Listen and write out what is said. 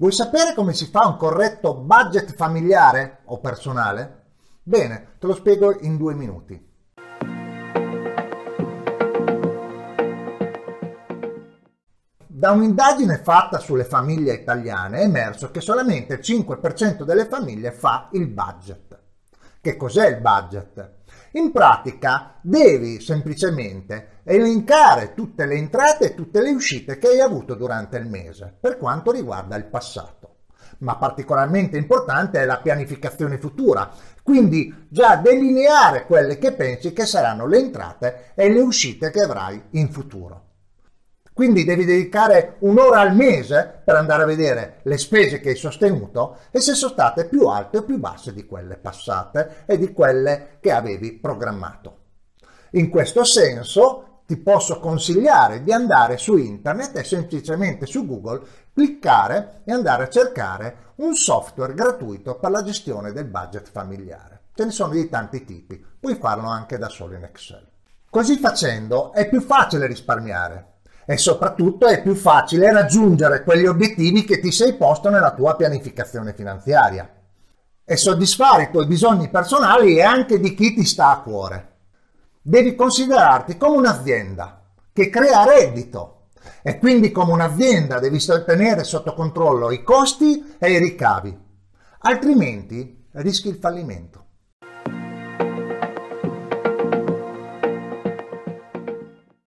Vuoi sapere come si fa un corretto budget familiare o personale? Bene, te lo spiego in due minuti. Da un'indagine fatta sulle famiglie italiane è emerso che solamente il 5% delle famiglie fa il budget. Che cos'è il budget? In pratica devi semplicemente elencare tutte le entrate e tutte le uscite che hai avuto durante il mese per quanto riguarda il passato. Ma particolarmente importante è la pianificazione futura, quindi già delineare quelle che pensi che saranno le entrate e le uscite che avrai in futuro. Quindi devi dedicare un'ora al mese per andare a vedere le spese che hai sostenuto e se sono state più alte o più basse di quelle passate e di quelle che avevi programmato. In questo senso ti posso consigliare di andare su internet e semplicemente su Google cliccare e andare a cercare un software gratuito per la gestione del budget familiare. Ce ne sono di tanti tipi, puoi farlo anche da solo in Excel. Così facendo è più facile risparmiare e soprattutto è più facile raggiungere quegli obiettivi che ti sei posto nella tua pianificazione finanziaria e soddisfare i tuoi bisogni personali e anche di chi ti sta a cuore. Devi considerarti come un'azienda che crea reddito e quindi come un'azienda devi tenere sotto controllo i costi e i ricavi, altrimenti rischi il fallimento.